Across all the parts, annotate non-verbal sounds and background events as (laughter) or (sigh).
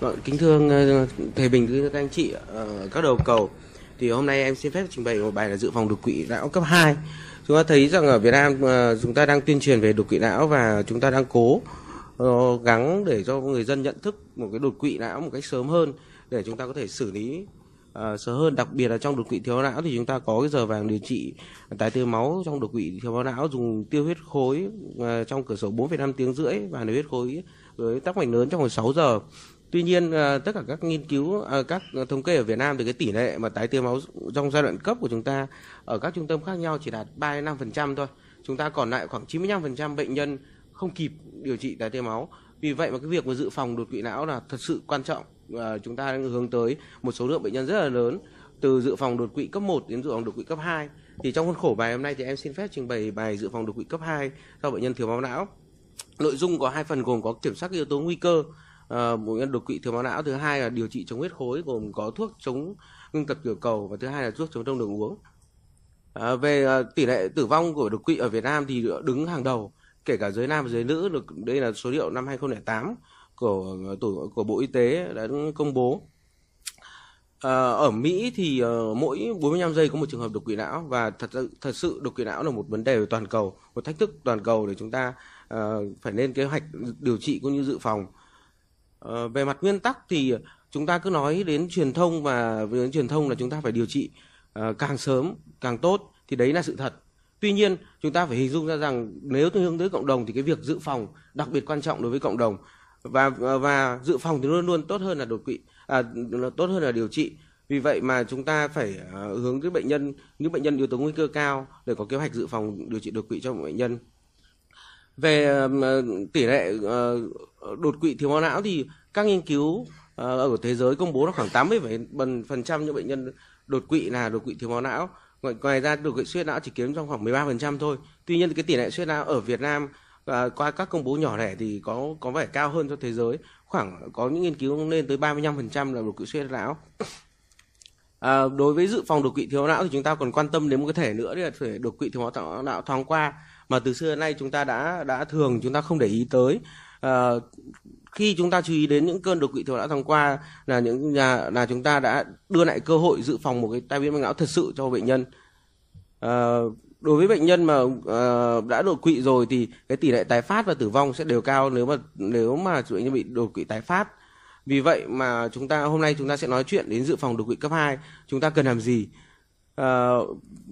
Rồi, vâng, kính thưa ờ, thầy Bình thưa các anh chị ờ, các đầu cầu thì hôm nay em xin phép trình bày một bài là dự phòng đột quỵ não cấp 2. Chúng ta thấy rằng ở Việt Nam ờ, chúng ta đang tuyên truyền về đột quỵ não và chúng ta đang cố gắng để cho người dân nhận thức một cái đột quỵ não một cách sớm hơn để chúng ta có thể xử lý sớm hơn đặc biệt là trong đột quỵ thiếu não thì chúng ta có cái giờ vàng điều trị tái tư máu trong đột quỵ thiếu máu não dùng tiêu huyết khối trong cửa sổ 4,5 tiếng rưỡi và nếu huyết khối với tắc mạch lớn trong khoảng 6 giờ Tuy nhiên à, tất cả các nghiên cứu à, các thống kê ở Việt Nam thì cái tỷ lệ mà tái tiêu máu trong giai đoạn cấp của chúng ta ở các trung tâm khác nhau chỉ đạt 35% thôi. Chúng ta còn lại khoảng 95% bệnh nhân không kịp điều trị tái tiêu máu. Vì vậy mà cái việc mà dự phòng đột quỵ não là thật sự quan trọng. À, chúng ta đang hướng tới một số lượng bệnh nhân rất là lớn từ dự phòng đột quỵ cấp 1 đến dự phòng đột quỵ cấp 2. Thì trong khuôn khổ bài hôm nay thì em xin phép trình bày bài dự phòng đột quỵ cấp 2 cho bệnh nhân thiếu máu não. Nội dung có hai phần gồm có kiểm soát yếu tố nguy cơ Ờ, một đột quỵ thiếu máu não thứ hai là điều trị chống huyết khối gồm có thuốc chống ngưng tập tiểu cầu và thứ hai là thuốc chống đông đường uống à, về à, tỷ lệ tử vong của đột quỵ ở Việt Nam thì đứng hàng đầu kể cả giới nam và giới nữ được đây là số liệu năm 2008 của tổ của Bộ Y tế đã công bố à, ở Mỹ thì uh, mỗi 45 giây có một trường hợp đột quỵ não và thật thật sự đột quỵ não là một vấn đề toàn cầu một thách thức toàn cầu để chúng ta uh, phải lên kế hoạch điều trị cũng như dự phòng Ờ, về mặt nguyên tắc thì chúng ta cứ nói đến truyền thông và đến truyền thông là chúng ta phải điều trị ờ, càng sớm càng tốt thì đấy là sự thật. Tuy nhiên chúng ta phải hình dung ra rằng nếu tôi hướng tới cộng đồng thì cái việc dự phòng đặc biệt quan trọng đối với cộng đồng và ờ, và dự phòng thì luôn luôn tốt hơn là đột quỵ à, tốt hơn là điều trị vì vậy mà chúng ta phải hướng tới bệnh nhân những bệnh nhân yếu tố nguy cơ cao để có kế hoạch dự phòng điều trị đột quỵ cho bệnh nhân về ờ, tỷ lệ ờ, đột quỵ thiếu máu não thì các nghiên cứu ờ, ở thế giới công bố là khoảng 80% những bệnh nhân đột quỵ là đột quỵ thiếu máu não. Ngoài ra đột quỵ suy não chỉ kiếm trong khoảng 13% thôi. Tuy nhiên cái tỷ lệ suy não ở Việt Nam qua các công bố nhỏ lẻ thì có có vẻ cao hơn cho thế giới khoảng có những nghiên cứu lên tới 35% là đột quỵ suy não à, (clears throat) đối với dự phòng đột quỵ thiếu não thì chúng ta còn quan tâm đến một cái thể nữa là thể đột quỵ thiếu máu não thoáng qua mà từ xưa nay chúng ta đã đã thường chúng ta không để ý tới à, khi chúng ta chú ý đến những cơn đột quỵ thừa đã thông qua là những là, là chúng ta đã đưa lại cơ hội dự phòng một cái tai biến mạch não thật sự cho bệnh nhân à, đối với bệnh nhân mà uh, đã đột quỵ rồi thì cái tỷ lệ tái phát và tử vong sẽ đều cao nếu mà nếu mà bệnh nhân bị đột quỵ tái phát. Vì vậy mà chúng ta hôm nay chúng ta sẽ nói chuyện đến dự phòng đột quỵ cấp 2, chúng ta cần làm gì Ờ,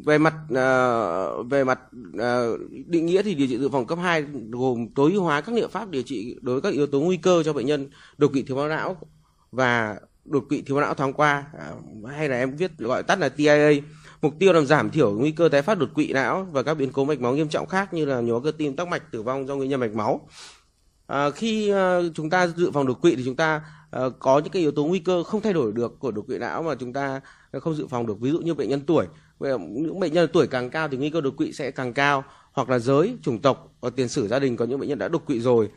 về mặt uh, về mặt uh, định nghĩa thì điều trị dự phòng cấp 2 gồm tối ưu hóa các liệu pháp điều trị đối với các yếu tố nguy cơ cho bệnh nhân đột quỵ thiếu máu não và đột quỵ thiếu máu não thoáng qua uh, hay là em viết gọi tắt là TIA. Mục tiêu làm giảm thiểu nguy cơ tái phát đột quỵ não và các biến cố mạch máu nghiêm trọng khác như là nhồi cơ tim, tắc mạch, tử vong do nguyên nhân mạch máu. À, khi uh, chúng ta dự phòng đột quỵ thì chúng ta uh, có những cái yếu tố nguy cơ không thay đổi được của đột quỵ não mà chúng ta không dự phòng được ví dụ như bệnh nhân tuổi những bệnh nhân tuổi càng cao thì nguy cơ đột quỵ sẽ càng cao hoặc là giới chủng tộc và tiền sử gia đình có những bệnh nhân đã đột quỵ rồi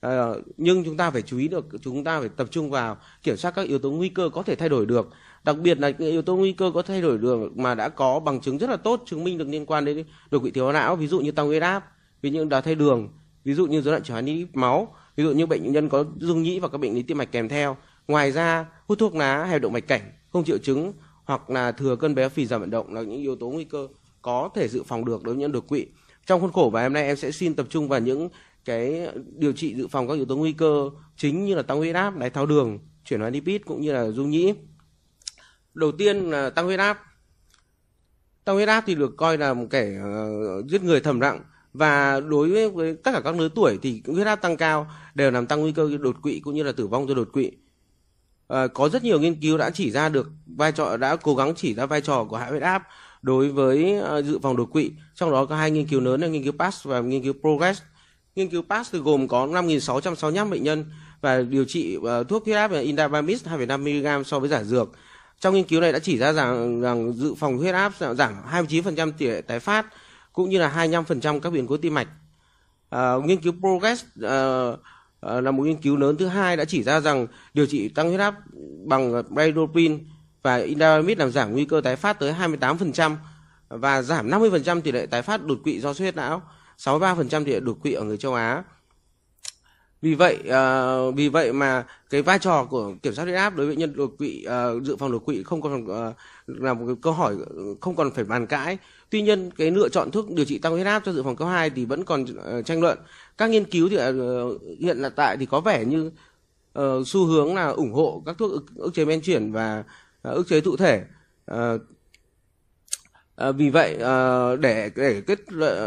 à, nhưng chúng ta phải chú ý được chúng ta phải tập trung vào kiểm soát các yếu tố nguy cơ có thể thay đổi được đặc biệt là những yếu tố nguy cơ có thay đổi được mà đã có bằng chứng rất là tốt chứng minh được liên quan đến đột quỵ thiếu não ví dụ như tăng huyết áp ví dụ như đái tháo đường ví dụ như dối loạn chuyển hóa nhĩ máu ví dụ như bệnh nhân có dung nhĩ và các bệnh lý tim mạch kèm theo ngoài ra hút thuốc lá hay động mạch cảnh không triệu chứng hoặc là thừa cân béo phì giảm vận động là những yếu tố nguy cơ có thể dự phòng được đối với những đột quỵ. Trong khuôn khổ bài hôm nay em sẽ xin tập trung vào những cái điều trị dự phòng các yếu tố nguy cơ chính như là tăng huyết áp, đái tháo đường, chuyển hóa lipid cũng như là dung nhĩ. Đầu tiên là tăng huyết áp. Tăng huyết áp thì được coi là một kẻ ờ, giết người thầm lặng và đối với tất cả các lứa tuổi thì huyết áp tăng cao đều làm tăng nguy cơ đột quỵ cũng như là tử vong do đột quỵ Ờ, có rất nhiều nghiên cứu đã chỉ ra được vai trò đã cố gắng chỉ ra vai trò của hạ huyết áp đối với uh, dự phòng đột quỵ. Trong đó có hai nghiên cứu lớn là nghiên cứu PASS và nghiên cứu PROGRESS. Nghiên cứu PASS thì gồm có 5.665 bệnh nhân và điều trị uh, thuốc huyết áp là indapamid 2,5 mg so với giả dược. Trong nghiên cứu này đã chỉ ra rằng, rằng dự phòng huyết áp giảm 29% tỷ lệ tái phát cũng như là 25% các biến cố tim mạch. Uh, nghiên cứu PROGRESS uh, Ờ, là một nghiên cứu lớn thứ hai đã chỉ ra rằng điều trị tăng huyết áp bằng bradopin và indamamid làm giảm nguy cơ tái phát tới 28% và giảm 50% tỷ lệ tái phát đột quỵ do huyết não, 63% tỷ lệ đột quỵ ở người châu Á. Vì vậy uh, vì vậy mà cái vai trò của kiểm soát huyết áp đối với nhân đột quỵ uh, dự phòng đột quỵ không còn uh, là một câu hỏi không còn phải bàn cãi Tuy nhiên cái lựa chọn thuốc điều trị tăng huyết áp cho dự phòng cấp 2 thì vẫn còn ờ, tranh luận. Các nghiên cứu thì ờ, hiện là tại thì có vẻ như uh, xu hướng là ủng hộ các thuốc ức, ức chế men chuyển và uh, ức chế thụ thể. Uh, À, vì vậy à, để để kết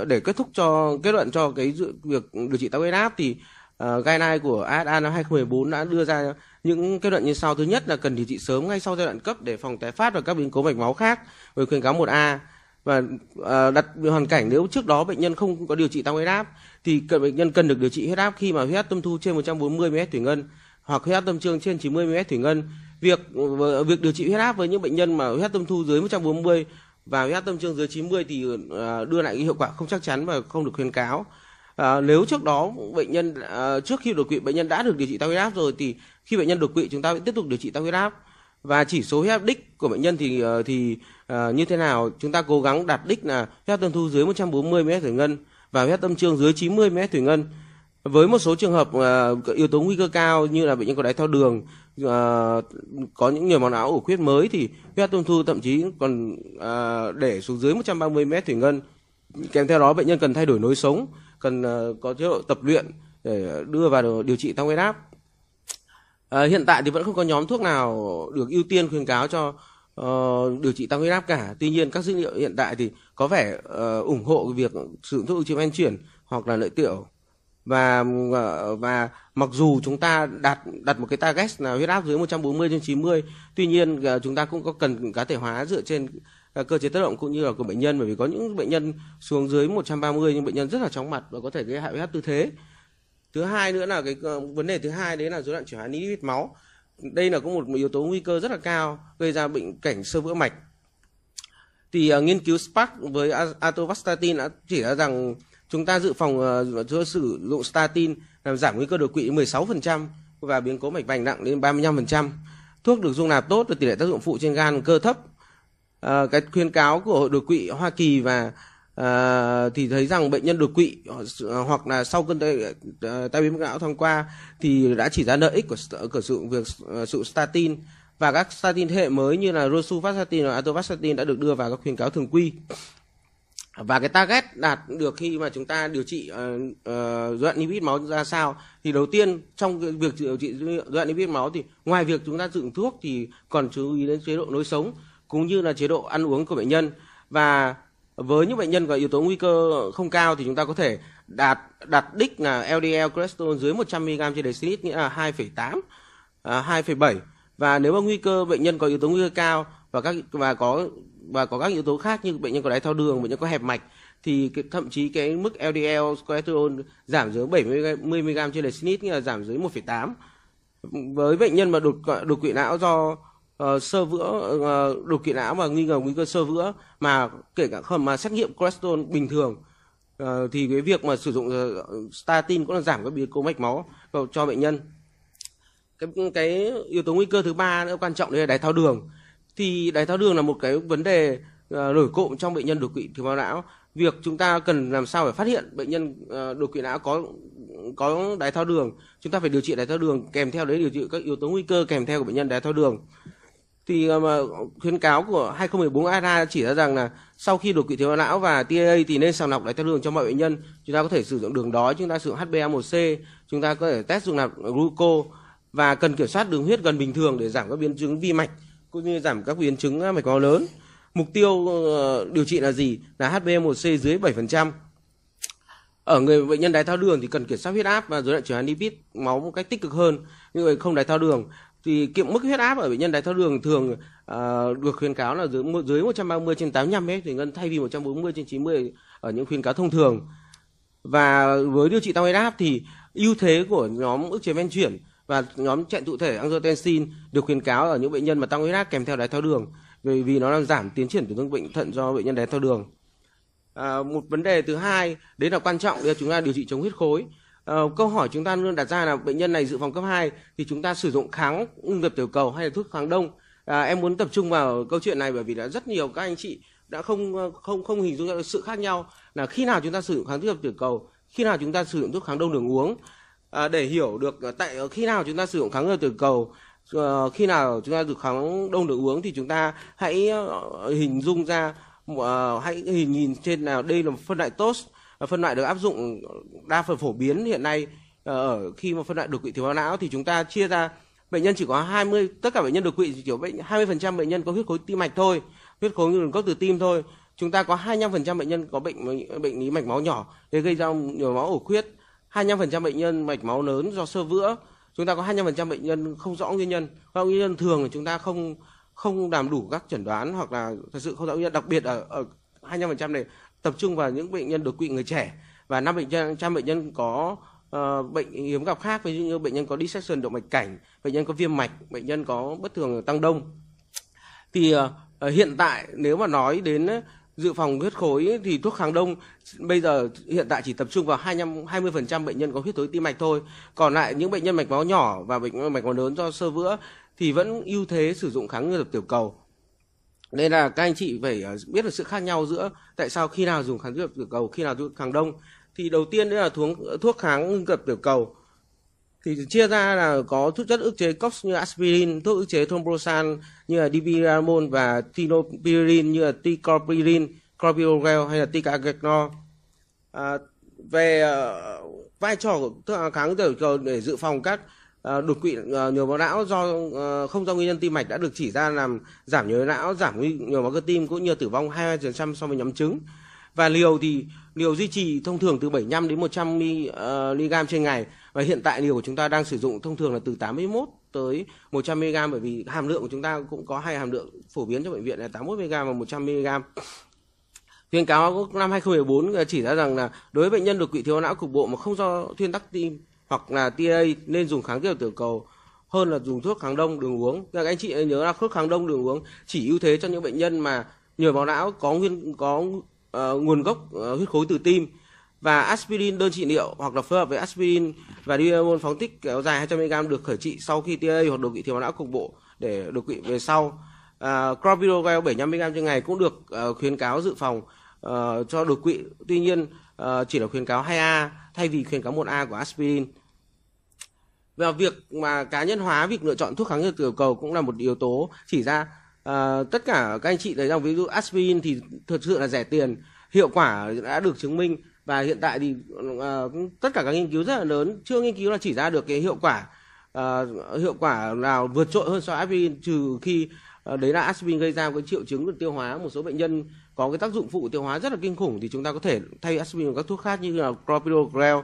để kết thúc cho kết luận cho cái dự, việc điều trị tăng huyết áp thì à, guideline của ASA năm 2014 đã đưa ra những kết luận như sau thứ nhất là cần điều trị sớm ngay sau giai đoạn cấp để phòng tái phát và các biến cố mạch máu khác với khuyến cáo 1A và à, đặt hoàn cảnh nếu trước đó bệnh nhân không có điều trị tăng huyết áp thì cần bệnh nhân cần được điều trị huyết áp khi mà huyết áp tâm thu trên 140 mm thủy ngân hoặc huyết áp tâm trương trên 90 mm thủy ngân. Việc ờ, việc điều trị huyết áp với những bệnh nhân mà huyết áp tâm thu dưới 140 và huyết áp tâm trương dưới 90 thì à, đưa lại hiệu quả không chắc chắn và không được khuyến cáo. À, nếu trước đó bệnh nhân à, trước khi đột quỵ bệnh nhân đã được điều trị tăng huyết áp rồi thì khi bệnh nhân đột quỵ chúng ta vẫn tiếp tục điều trị tăng huyết áp và chỉ số huyết áp đích của bệnh nhân thì ờ, thì uh, như thế nào chúng ta cố gắng đạt đích là huyết áp tâm thu dưới 140 mm thủy ngân và huyết áp tâm trương dưới 90 mm thủy ngân với một số trường hợp uh, yếu tố nguy cơ cao như là bệnh nhân có đái tháo đường uh, có những người máu não ổ khuyết mới thì huyết áp tâm thu thậm chí còn uh, để xuống dưới 130 mm thủy ngân kèm theo đó bệnh nhân cần thay đổi lối sống cần uh, có chế độ tập luyện để đưa vào điều trị tăng huyết áp À, hiện tại thì vẫn không có nhóm thuốc nào được ưu tiên khuyến cáo cho uh, điều trị tăng huyết áp cả. Tuy nhiên các dữ liệu hiện tại thì có vẻ uh, ủng hộ việc sử dụng thuốc ức chế men chuyển hoặc là lợi tiểu và và mặc dù chúng ta đặt đặt một cái target là huyết áp dưới 140 trên 90, tuy nhiên chúng ta cũng có cần cá thể hóa dựa trên cơ chế tác động cũng như là của bệnh nhân bởi vì có những bệnh nhân xuống dưới 130 nhưng bệnh nhân rất là chóng mặt và có thể gây hại huyết áp tư thế thứ hai nữa là cái ờ, vấn đề thứ hai đấy là rối loạn chuyển hóa lipid máu đây là có một yếu tố nguy cơ rất là cao gây ra bệnh cảnh sơ vữa mạch thì uh, nghiên cứu Spark với atovastatin đã chỉ ra rằng chúng ta dự phòng uh, sử dụng statin làm giảm nguy cơ đột quỵ 16% và biến cố mạch vành nặng lên 35%. Thuốc được dung nạp tốt và tỷ lệ tác dụng phụ trên gan cơ thấp. Uh, cái khuyến cáo của hội đột quỵ Hoa Kỳ và à, thì thấy rằng bệnh nhân đột quỵ hoặc là sau cơn tai, ờ, tai biến mạch não thoáng qua thì đã chỉ ra lợi ích của, của sự việc ờ, sự statin và các statin thế hệ mới như là rosuvastatin và atorvastatin đã được đưa vào các khuyến cáo thường quy và cái target đạt được khi mà chúng ta điều trị dối uh, loạn uh, máu ra sao thì đầu tiên trong việc điều trị dối loạn lipid máu thì ngoài việc chúng ta dùng thuốc thì còn chú ý đến chế độ lối sống cũng như là chế độ ăn uống của bệnh nhân và với những bệnh nhân có yếu tố nguy cơ không cao thì chúng ta có thể đạt đạt đích là LDL cholesterol dưới 100 mg trên dl nghĩa là 2,8 2,7 à, và nếu mà nguy cơ bệnh nhân có yếu tố nguy cơ cao và các và có và có các yếu tố khác như bệnh nhân có đái tháo đường, bệnh nhân có hẹp mạch thì cái, thậm chí cái mức LDL cholesterol giảm dưới 70 mg trên dl nghĩa là giảm dưới 1,8. Với bệnh nhân mà đột đột quỵ não do uh, sơ vữa uh, đột quỵ não và nghi ngờ nguy cơ sơ vữa mà kể cả không mà xét nghiệm cholesterol bình thường uh, thì cái việc mà sử dụng uh, statin cũng là giảm các biến cố mạch máu cho bệnh nhân cái, cái yếu tố nguy cơ thứ ba nữa quan trọng đấy là đái tháo đường thì đái tháo đường là một cái vấn đề uh, nổi cộm trong bệnh nhân đột quỵ thiếu máu não việc chúng ta cần làm sao để phát hiện bệnh nhân đột quỵ não có có đái tháo đường chúng ta phải điều trị đái tháo đường kèm theo đấy điều trị các yếu tố nguy cơ kèm theo của bệnh nhân đái tháo đường thì ờ, mà khuyến cáo của 2014 ARA chỉ ra rằng là sau khi đột quỵ thiếu não và TAA thì nên sàng lọc đái tháo đường cho mọi bệnh nhân. Chúng ta có thể sử dụng đường đói, chúng ta sử dụng HbA1c, chúng ta có thể test dùng nạp gluco và cần kiểm soát đường huyết gần bình thường để giảm các biến chứng vi mạch cũng như giảm các biến chứng ờ, mạch máu lớn. Mục tiêu ờ, điều trị là gì? Là HbA1c dưới 7%. Ở người bệnh nhân đái tháo đường thì cần kiểm soát huyết áp và rối loạn chuyển hóa lipid máu một cách tích cực hơn. Những người không đái tháo đường thì kiểm mức huyết áp ở bệnh nhân đái tháo đường thường à, được khuyến cáo là dưới dưới 130 trên 85 ấy thì ngân thay vì 140 trên 90 ở những khuyến cáo thông thường. Và với điều trị tăng huyết áp thì ưu thế của nhóm ức chế men chuyển và nhóm chạy thụ thể angiotensin được khuyến cáo ở những bệnh nhân mà tăng huyết áp kèm theo đái tháo đường vì vì nó làm giảm tiến triển tổn thương bệnh thận do bệnh nhân đái tháo đường. À, một vấn đề thứ hai đấy là quan trọng là chúng ta điều trị chống huyết khối Ờ, câu hỏi chúng ta luôn đặt ra là bệnh nhân này dự phòng cấp 2 thì chúng ta sử dụng kháng ung tập tiểu cầu hay là thuốc kháng đông. À, em muốn tập trung vào câu chuyện này bởi vì đã rất nhiều các anh chị đã không ờ, không không hình dung ra được sự khác nhau là khi nào chúng ta sử dụng kháng thuốc tiểu cầu, khi nào chúng ta sử dụng thuốc kháng đông đường uống. À, để hiểu được tại ờ, khi nào chúng ta sử dụng kháng ngừa tiểu cầu khi nào chúng ta dùng kháng đông đường uống thì chúng ta hãy hình dung ra hãy hình nhìn trên nào đây là phân loại TOS phân loại được áp dụng đa phần phổ biến hiện nay ờ, ở khi mà phân loại đột quỵ thiếu máu não thì chúng ta chia ra bệnh nhân chỉ có 20 tất cả bệnh nhân đột quỵ chỉ có 20% bệnh nhân có huyết khối tim mạch thôi, huyết khối nguồn gốc từ tim thôi. Chúng ta có 25% bệnh nhân có bệnh bệnh lý mạch máu nhỏ để gây ra nhồi máu ổ khuyết, 25% bệnh nhân mạch máu lớn do sơ vữa, chúng ta có 25% bệnh nhân không rõ nguyên nhân. Các nguyên nhân thường là chúng ta không không làm đủ các chẩn đoán hoặc là thật sự không rõ nguyên nhân, đặc biệt ở ở 25% này tập trung vào những bệnh nhân đột quỵ người trẻ và năm bệnh nhân trăm bệnh nhân có uh, bệnh hiếm gặp khác ví dụ như bệnh nhân có dissection động mạch cảnh bệnh nhân có viêm mạch bệnh nhân có bất thường tăng đông thì uh, hiện tại nếu mà nói đến dự phòng huyết khối thì thuốc kháng đông bây giờ hiện tại chỉ tập trung vào 25 20% bệnh nhân có huyết khối tim mạch thôi. Còn lại những bệnh nhân mạch máu nhỏ và bệnh mạch máu lớn do sơ vữa thì vẫn ưu thế sử dụng kháng ngư độc tiểu cầu nên là các anh chị phải ờ, biết được sự khác nhau giữa tại sao khi nào dùng kháng viêm tiểu cầu khi nào dùng kháng đông thì đầu tiên đấy là thuốc thuốc kháng ngưng tiểu cầu thì chia ra là có thuốc chất ức chế COX như aspirin, thuốc ức chế thrombosan như là dipiramol và tinopirin như là ticopirin, clopidogrel hay là ticagrelor. À, về uh, vai trò của thuốc kháng tiểu cầu để dự phòng các Ờ, đột quỵ ờ, nhồi máu não do ờ, không do nguyên nhân tim mạch đã được chỉ ra làm giảm nhồi não, giảm nhồi máu cơ tim cũng như tử vong 22% so với nhóm chứng Và liều thì liều duy trì thông thường từ 75 đến 100 mg trên ngày và hiện tại liều của chúng ta đang sử dụng thông thường là từ 81 tới 100 mg bởi vì hàm lượng của chúng ta cũng có hai hàm lượng phổ biến trong bệnh viện là 81 mg và 100 mg. Khuyến cáo năm 2014 chỉ ra rằng là đối với bệnh nhân đột quỵ thiếu não cục bộ mà không do thuyên tắc tim hoặc là TA nên dùng kháng tiểu tiểu cầu hơn là dùng thuốc kháng đông đường uống. Các anh chị nhớ là thuốc kháng đông đường uống chỉ ưu thế cho những bệnh nhân mà nhồi máu não có nguyên có uh, nguồn gốc uh, huyết khối từ tim và aspirin đơn trị liệu hoặc là phối hợp với aspirin và diamon phóng tích kéo dài 200 mg được khởi trị sau khi TA hoặc đột quỵ thiếu máu não cục bộ để đột quỵ về sau. Uh, Clopidogrel 75 mg trên ngày cũng được uh, khuyến cáo dự phòng uh, cho đột quỵ. Tuy nhiên uh, chỉ là khuyến cáo 2A thay vì khuyến cáo 1A của aspirin và việc mà cá nhân hóa việc lựa chọn thuốc kháng tiểu cầu cũng là một yếu tố chỉ ra à, tất cả các anh chị thấy rằng ví dụ aspirin thì thật sự là rẻ tiền hiệu quả đã được chứng minh và hiện tại thì à, tất cả các nghiên cứu rất là lớn chưa nghiên cứu là chỉ ra được cái hiệu quả à, hiệu quả nào vượt trội hơn so với aspirin trừ khi à, đấy là aspirin gây ra cái triệu chứng của tiêu hóa một số bệnh nhân có cái tác dụng phụ tiêu hóa rất là kinh khủng thì chúng ta có thể thay aspirin bằng các thuốc khác như là clopidogrel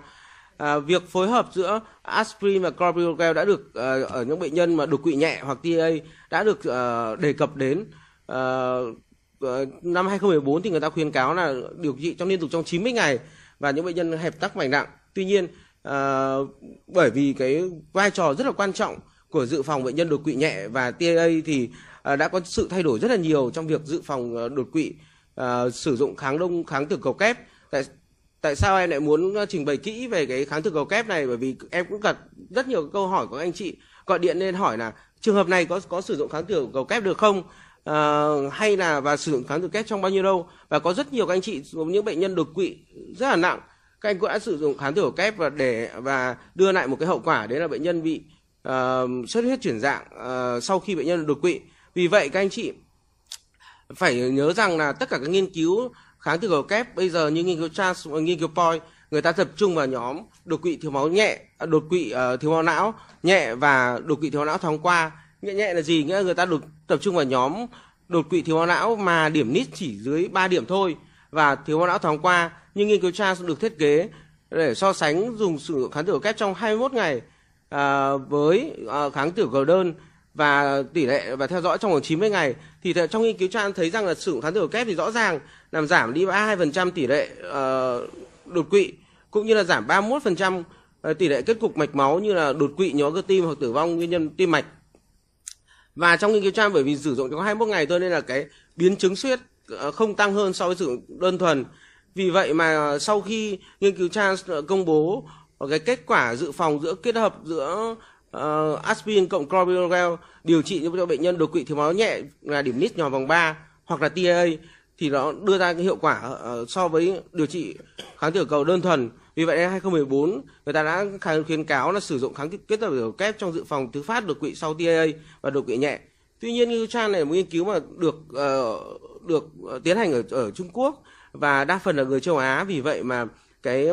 À, việc phối hợp giữa aspirin và clopidogrel đã được à, ở những bệnh nhân mà đột quỵ nhẹ hoặc TA đã được à, đề cập đến à, à năm 2014 thì người ta khuyến cáo là điều trị trong liên tục trong 90 ngày và những bệnh nhân hẹp tắc mạch nặng. Tuy nhiên à, bởi vì cái vai trò rất là quan trọng của dự phòng bệnh nhân đột quỵ nhẹ và TAA thì à, đã có sự thay đổi rất là nhiều trong việc dự phòng à, đột quỵ à, sử dụng kháng đông kháng tử cầu kép tại tại sao em lại muốn ờ, trình bày kỹ về cái kháng thực cầu kép này bởi vì em cũng gặp rất nhiều câu hỏi của anh chị gọi điện lên hỏi là trường hợp này có có sử dụng kháng thực cầu kép được không à, hay là và sử dụng kháng thực kép trong bao nhiêu lâu? và có rất nhiều các anh chị những bệnh nhân đột quỵ rất là nặng các anh cũng đã sử dụng kháng cầu kép và để và đưa lại một cái hậu quả đấy là bệnh nhân bị uh, xuất huyết chuyển dạng uh, sau khi bệnh nhân đột quỵ vì vậy các anh chị phải nhớ rằng là tất cả các nghiên cứu kháng thể cầu kép bây giờ như nghiên cứu trans nghiên cứu poi người ta tập trung vào nhóm đột quỵ thiếu máu nhẹ à, đột quỵ uh, thiếu máu não nhẹ và đột quỵ thiếu máu não thoáng qua nhẹ nhẹ là gì nghĩa là người ta đột, tập trung vào nhóm đột quỵ thiếu máu não mà điểm nít chỉ dưới 3 điểm thôi và thiếu máu não thoáng qua nhưng nghiên cứu tra được thiết kế để so sánh dùng sử kháng thể cầu kép trong 21 ngày à, với à, kháng thể cầu đơn và tỷ lệ và theo dõi trong vòng 90 ngày thì trong nghiên cứu cho anh thấy rằng là sử dụng kháng thể của kép thì rõ ràng làm giảm đi 32% tỷ lệ uh, đột quỵ cũng như là giảm 31% ờ, tỷ lệ kết cục mạch máu như là đột quỵ nhó cơ tim hoặc tử vong nguyên nhân tim mạch và trong nghiên cứu trang bởi vì sử dụng trong 21 ngày thôi nên là cái biến chứng suyết ờ, không tăng hơn so với sử dụng đơn thuần vì vậy mà sau khi nghiên cứu trang công bố cái kết quả dự phòng giữa kết hợp giữa uh, aspirin cộng clopidogrel điều trị cho bệnh nhân đột quỵ thiếu máu nhẹ là điểm nít nhỏ vòng 3 hoặc là TAA thì nó đưa ra cái hiệu quả uh, so với điều trị kháng tiểu cầu đơn thuần. Vì vậy năm 2014 người ta đã khuyến cáo là sử dụng kháng kết hợp tiểu kép trong dự phòng thứ phát đột quỵ sau TAA và đột quỵ nhẹ. Tuy nhiên như Trang này là một nghiên cứu mà được uh, được tiến hành ở ở Trung Quốc và đa phần là người châu Á vì vậy mà cái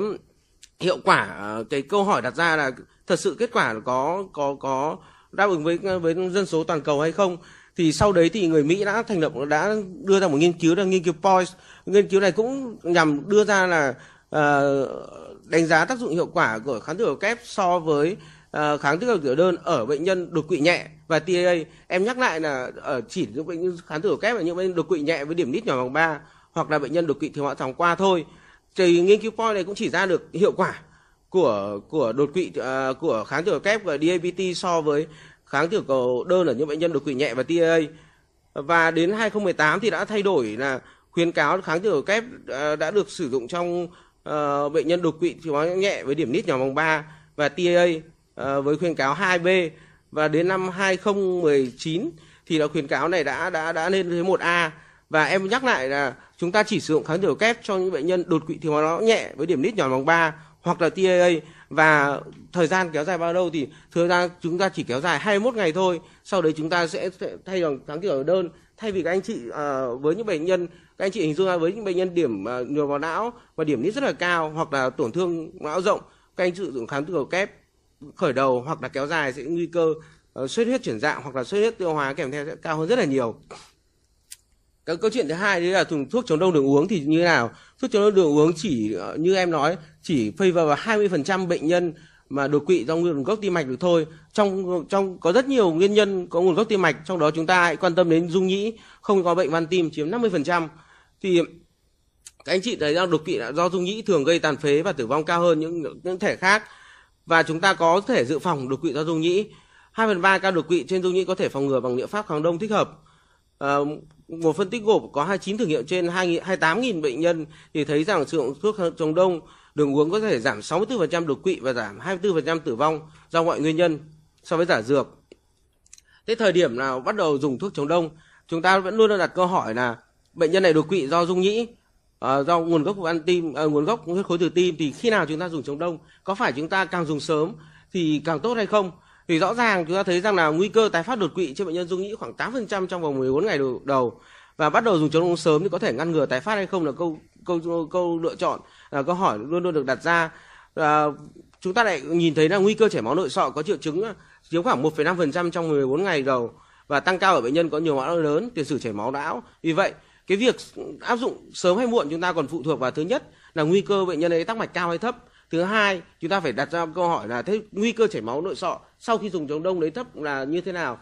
hiệu quả ờ, cái câu hỏi đặt ra là thật sự kết quả có có có đáp ứng với với dân số toàn cầu hay không thì sau đấy thì người Mỹ đã thành lập đã đưa ra một nghiên cứu là nghiên cứu Poise nghiên cứu này cũng nhằm đưa ra là uh, đánh giá tác dụng hiệu quả của kháng thể kép so với uh, kháng thể tiểu đơn ở bệnh nhân đột quỵ nhẹ và TAA em nhắc lại là ở chỉ những bệnh kháng thể kép là những bệnh nhân đột quỵ nhẹ với điểm nít nhỏ bằng 3 hoặc là bệnh nhân đột quỵ thiếu hoãn thòng qua thôi thì nghiên cứu POI này cũng chỉ ra được hiệu quả của của đột quỵ uh, của kháng tiểu cầu kép và DABT so với kháng tiểu cầu đơn ở những bệnh nhân đột quỵ nhẹ và TAA. Và đến 2018 thì đã thay đổi là khuyến cáo kháng tiểu cầu kép uh, đã được sử dụng trong uh, bệnh nhân đột quỵ thiếu máu nhẹ với điểm nít nhỏ vòng 3 và TAA uh, với khuyến cáo 2B và đến năm 2019 thì là khuyến cáo này đã đã đã lên tới 1A và em nhắc lại là chúng ta chỉ sử dụng kháng thể kép cho những bệnh nhân đột quỵ thiếu máu não nhẹ với điểm nít nhỏ bằng 3 hoặc là TAA và thời gian kéo dài bao lâu thì thời gian chúng ta chỉ kéo dài 21 ngày thôi. Sau đấy chúng ta sẽ thay bằng kháng thể đơn thay vì các anh chị à, với những bệnh nhân các anh chị hình dung ra với những bệnh nhân điểm à, nhồi máu não và điểm nít rất là cao hoặc là tổn thương não rộng các anh chị sử dụng kháng thể kép khởi đầu hoặc là kéo dài sẽ nguy cơ uh, ờ, xuất huyết chuyển dạng hoặc là xuất huyết tiêu hóa kèm theo sẽ cao hơn rất là nhiều cái câu chuyện thứ hai đấy là dùng thuốc chống đông đường uống thì như thế nào thuốc chống đông đường uống chỉ ờ, như em nói chỉ phây vào 20% bệnh nhân mà đột quỵ do nguồn gốc tim mạch được thôi trong trong có rất nhiều nguyên nhân có nguồn gốc tim mạch trong đó chúng ta hãy quan tâm đến dung nhĩ không có bệnh van tim chiếm 50% thì các anh chị thấy rằng đột quỵ là do dung nhĩ thường gây tàn phế và tử vong cao hơn những những thể khác và chúng ta có thể dự phòng đột quỵ do dung nhĩ 2 phần 3 ca đột quỵ trên dung nhĩ có thể phòng ngừa bằng liệu pháp kháng đông thích hợp Ờ, một phân tích gộp có 29 thử nghiệm trên 28.000 bệnh nhân thì thấy rằng sử dụng thuốc chống đông đường uống có thể giảm 64% đột quỵ và giảm 24% tử vong do mọi nguyên nhân so với giả dược. Thế thời điểm nào bắt đầu dùng thuốc chống đông, chúng ta vẫn luôn đặt câu hỏi là bệnh nhân này đột quỵ do dung nhĩ, ờ, do nguồn gốc của ăn tim, ờ, nguồn gốc huyết khối từ tim thì khi nào chúng ta dùng chống đông? Có phải chúng ta càng dùng sớm thì càng tốt hay không? thì rõ ràng chúng ta thấy rằng là nguy cơ tái phát đột quỵ trên bệnh nhân dung nhĩ khoảng 8% trong vòng 14 ngày đầu và bắt đầu dùng chống đông sớm thì có thể ngăn ngừa tái phát hay không là câu câu câu lựa chọn là câu hỏi luôn luôn được đặt ra à, chúng ta lại nhìn thấy là nguy cơ chảy máu nội sọ có triệu chứng à, chiếm khoảng 1,5% trong 14 ngày đầu và tăng cao ở bệnh nhân có nhiều mã lớn tiền sử chảy máu não vì vậy cái việc áp dụng sớm hay muộn chúng ta còn phụ thuộc vào thứ nhất là nguy cơ bệnh nhân ấy tắc mạch cao hay thấp thứ hai chúng ta phải đặt ra câu hỏi là thế nguy cơ chảy máu nội sọ sau khi dùng chống đông đấy thấp là như thế nào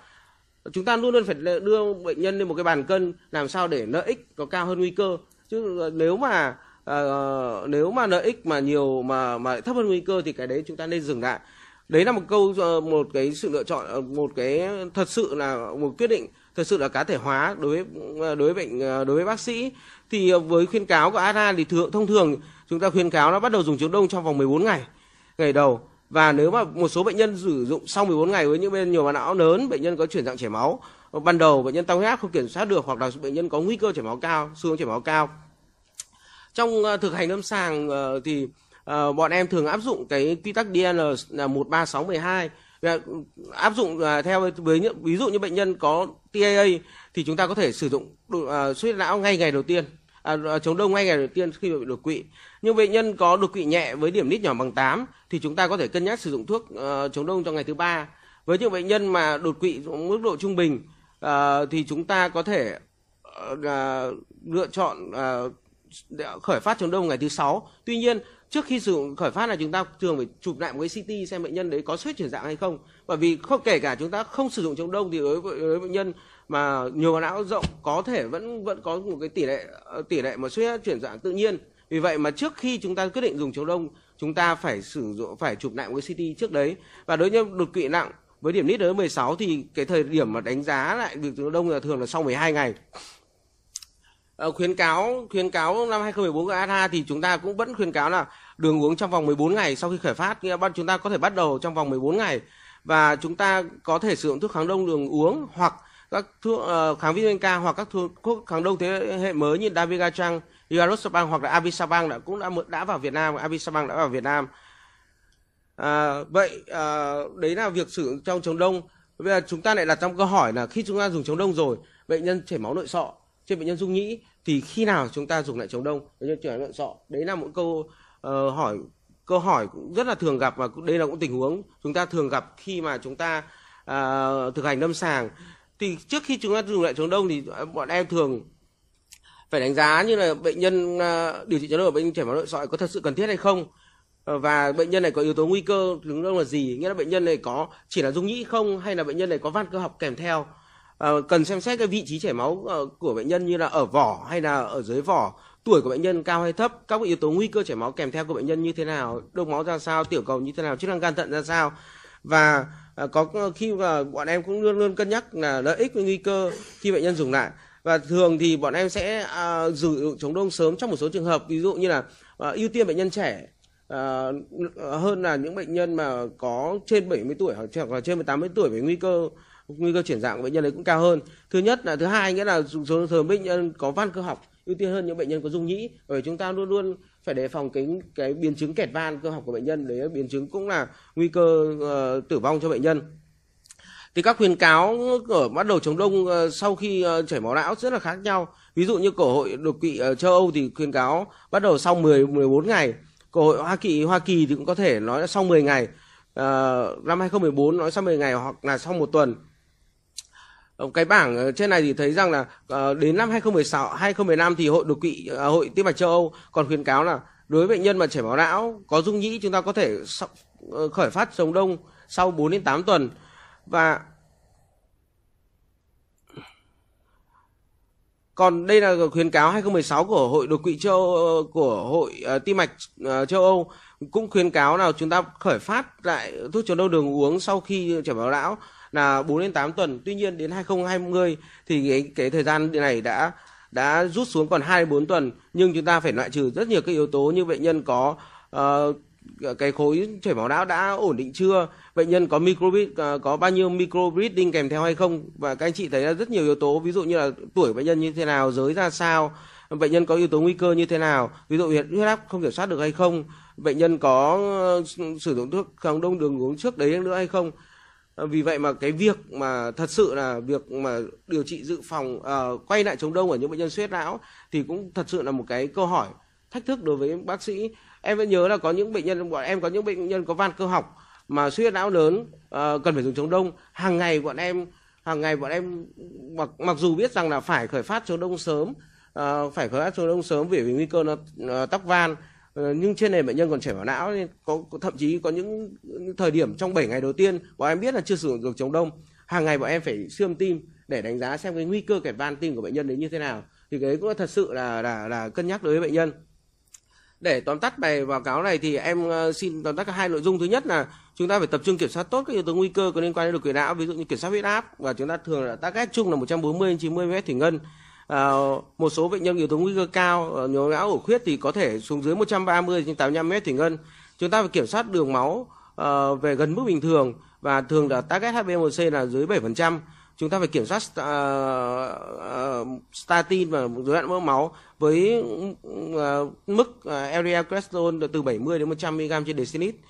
chúng ta luôn luôn phải đưa bệnh nhân lên một cái bàn cân làm sao để lợi ích có cao hơn nguy cơ chứ ờ, nếu mà uh, nếu mà lợi ích mà nhiều mà mà thấp hơn nguy cơ thì cái đấy chúng ta nên dừng lại đấy là một câu ờ, một cái sự lựa chọn ờ, một cái thật sự là một quyết định thật sự là cá thể hóa đối với ờ, đối với bệnh đối với bác sĩ thì với khuyên cáo của ADA thì thường thông thường chúng ta khuyên cáo nó bắt đầu dùng chống đông trong vòng 14 ngày ngày đầu và nếu mà một số bệnh nhân sử dụng sau 14 ngày với những bên nhiều màng não lớn bệnh nhân có chuyển dạng chảy máu ban đầu bệnh nhân tăng huyết áp không kiểm soát được hoặc là bệnh nhân có nguy cơ chảy máu cao xương chảy máu cao trong thực hành lâm sàng thì Ờ, bọn em thường áp dụng cái quy tắc DL là 13612 ờ, áp dụng ờ, theo với ví dụ như bệnh nhân có TAA thì chúng ta có thể sử dụng uh, suy não ngay ngày đầu tiên à, chống đông ngay ngày đầu tiên khi bị đột quỵ. Nhưng bệnh nhân có đột quỵ nhẹ với điểm nít nhỏ bằng 8 thì chúng ta có thể cân nhắc sử dụng thuốc uh, chống đông trong ngày thứ ba. Với những bệnh nhân mà đột quỵ mức độ trung bình uh, thì chúng ta có thể uh, lựa chọn uh, khởi phát chống đông ngày thứ sáu. Tuy nhiên trước khi sử dụng khởi phát là chúng ta thường phải chụp lại một cái CT xem bệnh nhân đấy có suất chuyển dạng hay không bởi vì không kể cả chúng ta không sử dụng chống đông thì đối với, đối với bệnh nhân mà nhiều não rộng có thể vẫn vẫn có một cái tỷ lệ tỷ lệ mà suất chuyển dạng tự nhiên vì vậy mà trước khi chúng ta quyết định dùng chống đông chúng ta phải sử dụng phải chụp lại một cái CT trước đấy và đối với đột quỵ nặng với điểm lít ở 16 thì cái thời điểm mà đánh giá lại việc chống đông là thường là sau 12 ngày Ờ, khuyến cáo khuyến cáo năm 2014 của ADA thì chúng ta cũng vẫn khuyến cáo là đường uống trong vòng 14 ngày sau khi khởi phát nghĩa ban chúng ta có thể bắt đầu trong vòng 14 ngày và chúng ta có thể sử dụng thuốc kháng đông đường uống hoặc các thuốc uh, kháng vitamin K hoặc các thuốc kháng đông thế hệ mới như Davigatran, Ivarosaban hoặc là Abisaban đã cũng đã đã vào Việt Nam, Abisaban đã vào Việt Nam. À, vậy à, đấy là việc sử dụng trong chống đông. Bây giờ chúng ta lại đặt trong câu hỏi là khi chúng ta dùng chống đông rồi, bệnh nhân chảy máu nội sọ, trên bệnh nhân dung nhĩ thì khi nào chúng ta dùng lại chống đông để cho chuyển luận sọ đấy là một câu uh, hỏi câu hỏi cũng rất là thường gặp và đây là cũng tình huống chúng ta thường gặp khi mà chúng ta uh, thực hành lâm sàng thì trước khi chúng ta dùng lại chống đông thì ờ, bọn em thường phải đánh giá như là bệnh nhân uh, điều trị chống đông ở bệnh chảy máu nội sọ có thật sự cần thiết hay không và bệnh nhân này có yếu tố nguy cơ chống đông là gì nghĩa là bệnh nhân này có chỉ là dung nhĩ không hay là bệnh nhân này có van cơ học kèm theo Ờ, cần xem xét cái vị trí chảy máu ờ, của bệnh nhân như là ở vỏ hay là ở dưới vỏ tuổi của bệnh nhân cao hay thấp các yếu tố nguy cơ chảy máu kèm theo của bệnh nhân như thế nào đông máu ra sao tiểu cầu như thế nào chức năng gan thận ra sao và ờ, có khi mà bọn em cũng luôn luôn cân nhắc là lợi ích với nguy cơ khi bệnh nhân dùng lại và thường thì bọn em sẽ uh, sử dụng chống đông sớm trong một số trường hợp ví dụ như là uh, ưu tiên bệnh nhân trẻ À, hơn là những bệnh nhân mà có trên 70 tuổi hoặc là trên 80 tuổi về nguy cơ nguy cơ chuyển dạng của bệnh nhân ấy cũng cao hơn thứ nhất là thứ hai nghĩa là số thường bệnh nhân có van cơ học ưu tiên hơn những bệnh nhân có dung nhĩ bởi chúng ta luôn luôn phải đề phòng cái cái biến chứng kẹt van cơ học của bệnh nhân đấy biến chứng cũng là nguy cơ uh, tử vong cho bệnh nhân thì các khuyến cáo ở bắt đầu chống đông uh, sau khi uh, chảy máu não rất là khác nhau ví dụ như cổ hội đột quỵ ở châu Âu thì khuyến cáo bắt đầu sau 10 14 ngày cổ hội Hoa Kỳ Hoa Kỳ thì cũng có thể nói là sau 10 ngày uh, năm 2014 nói sau 10 ngày hoặc là sau một tuần Ờ, cái bảng ờ, trên này thì thấy rằng là ờ, đến năm 2016 2015 thì hội đột quỵ hội tim mạch châu Âu còn khuyến cáo là đối với bệnh nhân mà chảy máu não có dung nhĩ chúng ta có thể khởi phát chống đông sau 4 đến 8 tuần và Còn đây là khuyến cáo 2016 của Hội đột quỵ châu của Hội tim mạch châu Âu cũng khuyến cáo là chúng ta khởi phát lại thuốc chống đông đường uống sau khi chảy máu não là 4 đến 8 tuần. Tuy nhiên đến 2020 thì cái, cái thời gian này đã đã rút xuống còn 2 4 tuần nhưng chúng ta phải loại trừ rất nhiều cái yếu tố như bệnh nhân có uh, cái khối chảy máu não đã ổn định chưa, bệnh nhân có microbit uh, có bao nhiêu microbleeding kèm theo hay không và các anh chị thấy là rất nhiều yếu tố ví dụ như là tuổi bệnh nhân như thế nào, giới ra sao, bệnh nhân có yếu tố nguy cơ như thế nào, ví dụ huyết huyết áp không kiểm soát được hay không, bệnh nhân có ờ, sử dụng thuốc kháng đông đường uống trước đấy nữa hay không Ờ, vì vậy mà cái việc mà thật sự là việc mà điều trị dự phòng uh, quay lại chống đông ở những bệnh nhân suyết não thì cũng thật sự là một cái câu hỏi thách thức đối với bác sĩ em vẫn nhớ là có những bệnh nhân bọn em có những bệnh nhân có van cơ học mà suyết não lớn uh, cần phải dùng chống đông hàng ngày bọn em hàng ngày bọn em mặc mặc dù biết rằng là phải khởi phát chống đông sớm uh, phải khởi phát chống đông sớm vì, vì nguy cơ nó uh, tắc van Ờ, nhưng trên này bệnh nhân còn chảy máu não nên có thậm chí có những thời điểm trong 7 ngày đầu tiên bọn em biết là chưa sử dụng được chống đông hàng ngày bọn em phải siêu tim để đánh giá xem cái nguy cơ kẹp van tim của bệnh nhân đấy như thế nào thì cái đấy cũng thật sự là là là cân nhắc đối với bệnh nhân để tóm tắt bài báo cáo này thì em ờ, xin tóm tắt hai nội dung thứ nhất là chúng ta phải tập trung kiểm soát tốt các yếu tố nguy cơ có liên quan đến đột quỵ não ví dụ như kiểm soát huyết áp và chúng ta thường là target chung là 140 đến 90 mm thủy ngân Ờ, một số bệnh nhân yếu tố nguy cơ cao ờ, nhồi máu ổ khuyết thì có thể xuống dưới 130 trên 85 mét thủy ngân. Chúng ta phải kiểm soát đường máu à, về gần mức bình thường và thường là target HbA1c là dưới 7%. Chúng ta phải kiểm soát à, à, statin và dối loạn mỡ máu với à, mức à, LDL cholesterol từ 70 đến 100 mg trên deciliter.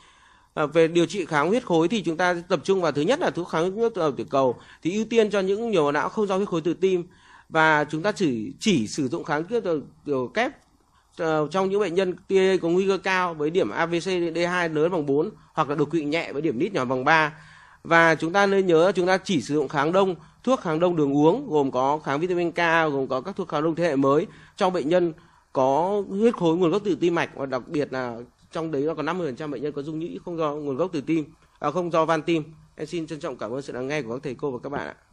À, về điều trị kháng huyết khối thì chúng ta tập trung vào thứ nhất là thuốc kháng huyết tiểu cầu thì ưu tiên cho những nhồi não không do huyết khối từ tim và chúng ta chỉ chỉ sử dụng kháng kiếp tiểu kép ờ, trong những bệnh nhân tia có nguy cơ cao với điểm AVC D2 lớn bằng 4 hoặc là đột quỵ nhẹ với điểm nít nhỏ bằng 3. Và chúng ta nên nhớ chúng ta chỉ sử dụng kháng đông, thuốc kháng đông đường uống gồm có kháng vitamin K, gồm có các thuốc kháng đông thế hệ mới trong bệnh nhân có huyết khối nguồn gốc từ tim mạch và đặc biệt là trong đấy nó có 50% bệnh nhân có dung nhĩ không do nguồn gốc từ tim, à, không do van tim. Em xin trân trọng cảm ơn sự lắng nghe của các thầy cô và các bạn ạ.